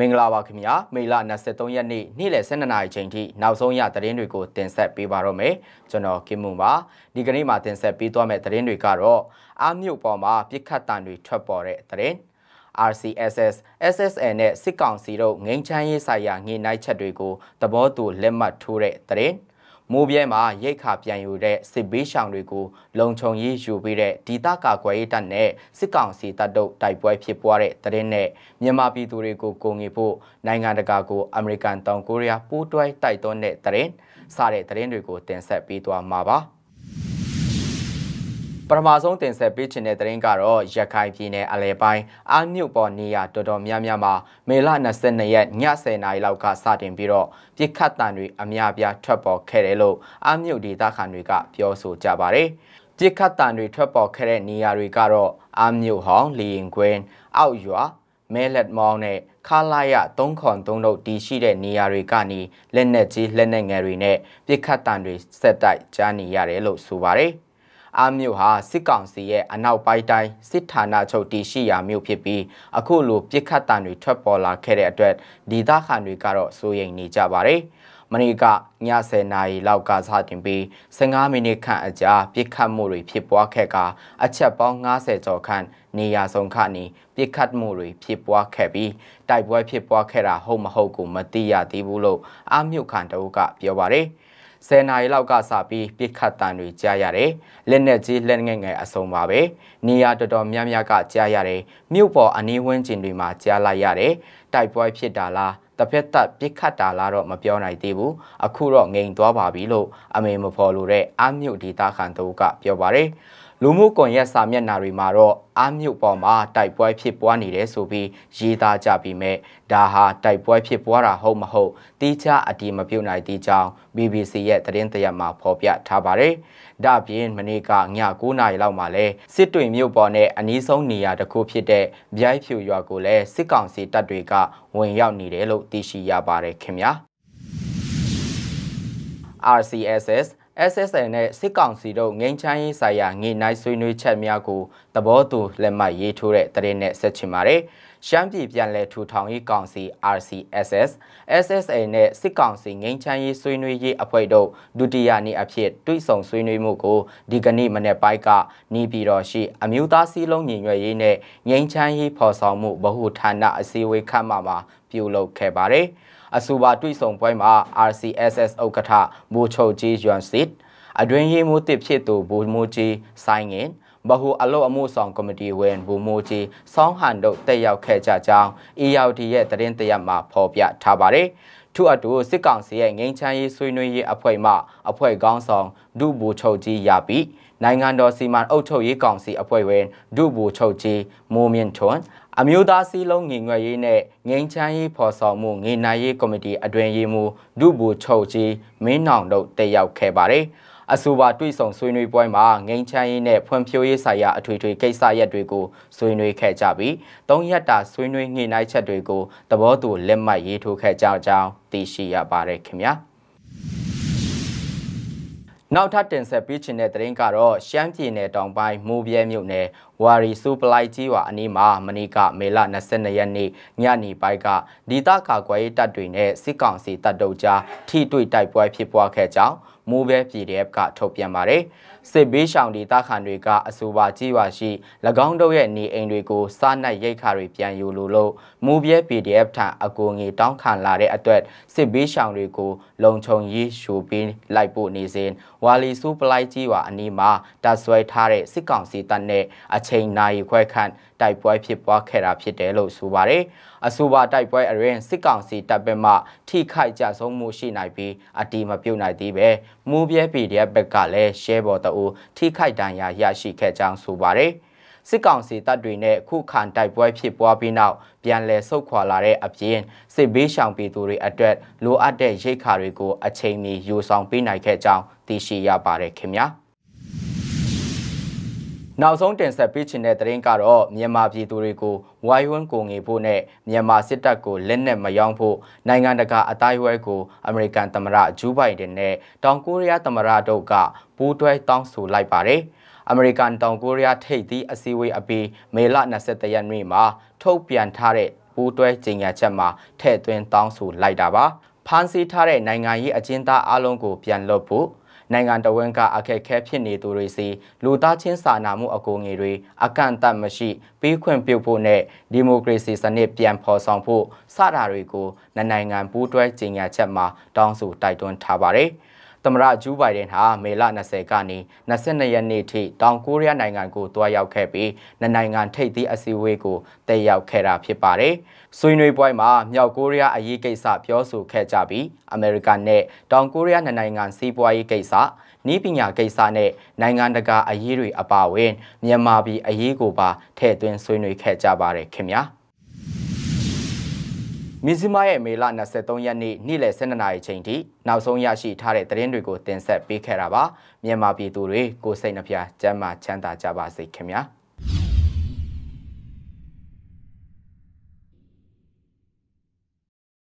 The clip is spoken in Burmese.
မင်္ဂလာပါခင်ဗျာမေလ23ရက်နေ့နေ့လယ်12နာရီချိန်ထိနောက်ဆုံးရသတင်းတွေကိုတင်ဆက်ပေးပါတော့မယ်ကျွန်တော်ကင်မွန်ပါဒီကနေ့မှာတင်ဆက်ပေးသွားမယ့်သတင်းတွေကတော့အာမြို့ပေါ်မှာပြစ်ခတ်တံတွေထွက်ပေါ်တဲ့သတင်း RCSS SSN နဲ့စစ်ကောင်စီတို့ငင်းချမ်းရေးဆိုင်ရာငြိနှိုက်ချက်တွေကိုသဘောတူလက်မှတ်ထိုးတဲ့သတင်းမိုးပြဲမှာရိတ်ခါပြန်ယူတဲ့စစ်ဘေးရှောင်တွေကိုလုံခြုံရေးယူပေးတဲ့ဒေသကာကွယ်ရေးတပ်နဲ့စစ်ကောင်စီတပ်တို့တိုက်ပွဲဖြစ်ပွားတဲ့တရင်နဲ့မြန်မာပြည်သူတွေကိုကိုငေဖို့နိုင်ငံတကာကိုအမေရိကန်တောင်ကိုရီးယားပိုးတွဲတိုက်တွန်းတဲ့တရင်စတဲ့တရင်တွေကိုတင်ဆက်ပေးသွားမှာပါ။ပထမဆုံးတင်ဆက်ပေးခြင်းတဲ့သတင်းကတော့ရခိုင်ပြည်နယ်အလဲပိုင်းအာမြုပ်ပေါ်နေရတော်တော်များများမှာမေလ22ရက်ည10နာရီလောက်ကစတင်ပြီးတော့ပြစ်ခတ်တံတွေအများပြားထွက်ပေါ်ခဲ့တယ်လို့အာမြုပ်ဒေသခံတွေကပြောဆိုကြပါတယ်။ပြစ်ခတ်တံတွေထွက်ပေါ်ခဲ့တဲ့နေရာတွေကတော့အာမြုပ်ဟောင်းလီရင်ကွင်းအောက်ရွာမဲလက်မောင်းနဲ့ခါလာရ3ခွန်3တို့တီးရှိတဲ့နေရာတွေကနေလက်နက်ကြီးလက်နက်ငယ်တွေနဲ့ပြစ်ခတ်တံတွေဆက်တိုက်ကြားနေရတယ်လို့ဆိုပါတယ်။အာမြို့ဟာစစ်ကောင်စီရဲ့အနောက်ပိုင်းတိုင်းစစ်ဌာနချုပ်တည်ရှိရာမြို့ဖြစ်ပြီးအခုလိုပြစ်ခတ်တံတွေထွက်ပေါ်လာခဲ့တဲ့အတွက်ဒေသခံတွေကတော့စိုးရိမ်နေကြပါတယ်မနေ့ကည10နာရီလောက်ကစတင်ပြီး15မိနစ်ခန့်အကြာပြစ်ခတ်မှုတွေဖြစ်ပွားခဲ့ကာအချက်ပေါင်း90ကျော်ခန့်နေရာဆုံးခန့်နေပြစ်ခတ်မှုတွေဖြစ်ပွားခဲ့ပြီးတိုက်ပွဲဖြစ်ပွားခဲ့တာဟုတ်မဟုတ်ကိုမသိရသေးဘူးလို့အာမြုတ်ခန့်တို့ကပြောပါတယ်။10နာရီလောက်ကစပြီးပြစ်ခတ်တံတွေကြားရတယ်။လက်နက်ကြီးလက်ငယ်ငယ်အစုံပါပဲ။နေရာတော်တော်များများကကြားရတယ်။မြို့ပေါ်အနီးဝန်းကျင်တွေမှာကြားလိုက်ရတယ်။တိုက်ပွဲဖြစ်တာလားတစ်ဖက်သက်ပြစ်ခတ်တာလားတော့မပြောနိုင်သေးဘူးအခုတော့ငြိမ်သွားပါပြီလို့အမေမဖော်လို့တဲ့အာမြုတ်ဒေတာခန်တို့ကပြောပါတယ်။လူမှုကွန်ရက်စာမျက်နှာတွေမှာတော့အမြို့ပေါ်မှာတိုက်ပွဲဖြစ်ပွားနေတယ်ဆိုပြီးရေးသားကြပြီးမဲ့ဒါဟာတိုက်ပွဲဖြစ်ပွားတာဟုတ်မဟုတ်တိကျအတည်မပြုနိုင်သေးကြောင်း BBC ရဲ့သတင်းတရက်မှာဖော်ပြထားပါတယ်။ဒါပြင်မနေ့ကည9:00နာရီလောက်မှာလဲစစ်တွေမြို့ပေါ်နဲ့အနီးဆုံးနေရာတစ်ခုဖြစ်တဲ့ဗျိုင်းဖြူရွာကိုလည်းစစ်ကောင်စီတပ်တွေကဝင်ရောက်နေတယ်လို့သိရှိရပါတယ်ခင်ဗျာ။ RCSS SSN နဲ့စစ်ကောင်စီတို့ငင်းချမ်းရေးဆိုင်ရာငေနိုင်ဆွေးနွေးချက်များကိုသဘောတူလက်မှတ်ရေးထိုးတဲ့သတင်းနဲ့ဆက်ချင်ပါတယ်။ရှမ်းပြည်ပြည်လဲထူထောင်ရေးကောင်စီ RCSS SSN နဲ့စစ်ကောင်စီငင်းချမ်းရေးဆွေးနွေးရေးအဖွဲ့တို့ဒုတိယနေ့အဖြစ်တွေ့ဆုံဆွေးနွေးမှုကိုဒီကနေ့မနေ့ပိုင်းကနေပြည်တော်ရှိ အမျိုးသားစည်းလုံးညီညွတ်ရေးနဲ့ငင်းချမ်းရေးဖော်ဆောင်မှုဗဟုဌာနအစည်းအဝေးခန့်မှမှာပြုလုပ်ခဲ့ပါတယ်။အဆိုပါတွေ့ဆုံပွဲမှာ RCSS ဥက္ကဋ္ဌမိုးချုပ်ကြီးယွမ်စစ် အတွင်းရေးမှူးတစ်ဖြစ်သူဘိုမိုးကြီးဆိုင်ငင်ဘဟုအလို့အမှုဆောင်ကော်မတီဝင်ဘူမိုးကြီးစောင်းဟန်တို့တက်ရောက်ခဲ့ကြကြောင်း EOD ရဲ့သတင်းတရမှာဖော်ပြထားပါတယ်။ထို့အတူစစ်ကောင်စီရဲ့ငင်းချမ်းရေးဆွေးနွေးရေးအဖွဲ့မှအဖွဲ့ကောင်းဆောင်ဒုဘူချုပ်ကြီးရပြီးနိုင်ငံတော်စီမံအုပ်ချုပ်ရေးကောင်စီအဖွဲ့ဝင်ဒုဗိုလ်ချုပ်ကြီးမိုးမြင့်ထွန်းအမျိုးသားစည်းလုံးငြိမ်ွက်ရေးနဲ့ငြိမ်းချမ်းရေးဖော်ဆောင်မှုငြိမ်းနိုင်ရေးကော်မတီအတွင်ရေးမှူးဒုဗိုလ်ချုပ်ကြီးမင်းနောင်တို့တက်ရောက်ခဲ့ပါတယ်အဆိုပါတွေ့ဆုံဆွေးနွေးပွဲမှာငိန်ချမ်းရေးနဲ့ဖွံ့ဖြိုးရေးဆိုင်ရာအထွေထွေကိစ္စရပ်တွေကိုဆွေးနွေးခဲ့ကြပြီး၃ရက်တာဆွေးနွေးညှိနှိုင်းချက်တွေကိုသဘောတူလက်မှတ်ရေးထိုးခဲ့ကြကြောင်းသိရှိရပါတယ်ခင်ဗျာ။နောက်ထပ်တင်ဆက်ပေးချင်တဲ့သတင်းကတော့ရှမ်းပြည်နယ်တောင်ပိုင်းမိုးပြဲမြို့နယ်ဝါရီစုပလိုက်ကြီးဝအနီးမှာမနေ့ကမေလ22ရက်နေ့ညနေပိုင်းကဒေသကာကွယ်ရေးတပ်တွေနဲ့စစ်ကောင်စီတပ်တို့ကြားထိတွေ့တိုက်ပွဲဖြစ်ပွားခဲ့ကြောင်းမိုးပြဲပြည်နယ်ကထုတ်ပြန်ပါတယ်။စစ်ဘေးရှောင်ဒေသခံတွေကအဆိုပါကြည်ပါရှိ၎င်းတို့ရဲ့နေအိမ်တွေကိုစားနပ်ရိက္ခာတွေပြန်ယူလို့လို့မူပြဲ PDF ထံအကူငွေတောင်းခံလာတဲ့အတွက်စစ်ဘေးရှောင်တွေကိုလုံခြုံရေးရှို့ပြီးလိုက်ပို့နေစဉ်ဝါလီစုပလိုက်ကြည်ပါအနီးမှာတပ်ဆွဲထားတဲ့စစ်ကောင်စီတပ်နဲ့အချိန်နိုင်ခွဲခန့်တိုက်ပွဲဖြစ်ပွားခဲ့တာဖြစ်တယ်လို့ဆိုပါတယ်။အဆိုပါတိုက်ပွဲအတွင်းစစ်ကောင်စီတပ်ဘက်မှထိခိုက်ကြဆုံးမှုရှိနိုင်ပြီးအတီမပြုတ်နိုင်သေးပဲမူပြဲ PDF ဘက်ကလည်း share ပေါ်အူထိခိုက်ဒဏ်ရာရရှိခဲ့ကြောင်းဆိုပါတယ်။စစ်ကောင်စီတပ်တွေနဲ့ခုခံတိုက်ပွဲဖြစ်ပွားပြီးနောက်ပြန်လည်ဆုတ်ခွာလာတဲ့အပြင်စစ်ဘေးရှောင်ပြည်သူတွေအတွက်လိုအပ်တဲ့ရိက္ခာတွေကိုအချိန်မီယူဆောင်ပေးနိုင်ခဲ့ကြောင်းသိရှိရပါတယ်ခင်ဗျာ။နောက်ဆုံးတင်ဆက်ပေးချင်တဲ့သတင်းကတော့မြန်မာပြည်သူတွေကိုဝိုင်းဝန်းကိုငေဖို့နဲ့မြန်မာစစ်တပ်ကိုလက်နက်မရောင်းဖို့နိုင်ငံတကာအတိုင်းအဝဲကိုအမေရိကန်သမ္မတဂျူးဘိုင်ဒန်နဲ့တောင်ကိုရီးယားသမ္မတတို့ကပိုးတွဲတောင်းဆိုလိုက်ပါတယ်။အမေရိကန်တောင်ကိုရီးယားထိပ်သီးအစည်းအဝေးအပြီးမေလ23ရက်နေ့မှာ ထုတ်ပြန်ထားတဲ့ပိုးတွဲကြေညာချက်မှာထည့်သွင်းတောင်းဆိုလိုက်တာပါ။ဖန်ဆီးထားတဲ့နိုင်ငံရေးအကျဉ်းသားအလုံးကိုပြန်လွှတ်ဖို့နိုင်ငံတော်ဝန်ကအခက်အခဲဖြစ်နေသူတွေစီလူသားချင်းစာနာမှုအကူအညီတွေအကန့်အသတ်မရှိပေးခွင့်ပြုဖို့နဲ့ဒီမိုကရေစီစနစ်ပြန်ဖော်ဆောင်ဖို့စတာတွေကိုနိုင်ငံပူးတွဲကြေညာချက်မှာတောင်းဆိုတိုက်တွန်းထားပါတယ်။သမရဂျူးဘိုင်ဒန်ဟာမေလ20ကနေ22ရက်နေ့ထိတောင်ကိုရီးယားနိုင်ငံကိုတွားရောက်ခဲ့ပြီးနိုင်ငံထိပ်သီးအစည်းအဝေးကိုတက်ရောက်ခဲ့တာဖြစ်ပါတယ်။ဆွေးနွေးပွဲမှာမြောက်ကိုရီးယားအရေးကိစ္စပြောဆိုခဲ့ကြပြီးအမေရိကန်နဲ့တောင်ကိုရီးယားနိုင်ငံစီးပွားရေးကိစ္စ၊နည်းပညာကိစ္စနဲ့နိုင်ငံတကာအရေးတွေအပါအဝင်မြန်မာပြည်အရေးကိုပါထည့်သွင်းဆွေးနွေးခဲ့ကြပါတယ်ခင်ဗျာ။မီဇီမာရဲ့မေလ23ရက်နေ့နေ့လယ်12နာရီချိန်ထိနောက်ဆုံးရရှိထားတဲ့သတင်းတွေကိုတင်ဆက်ပေးခဲ့တာပါမြန်မာပြည်သူတွေကိုစိတ်နှပြကျမ်းမာချမ်းသာကြပါစေခင်ဗျာ။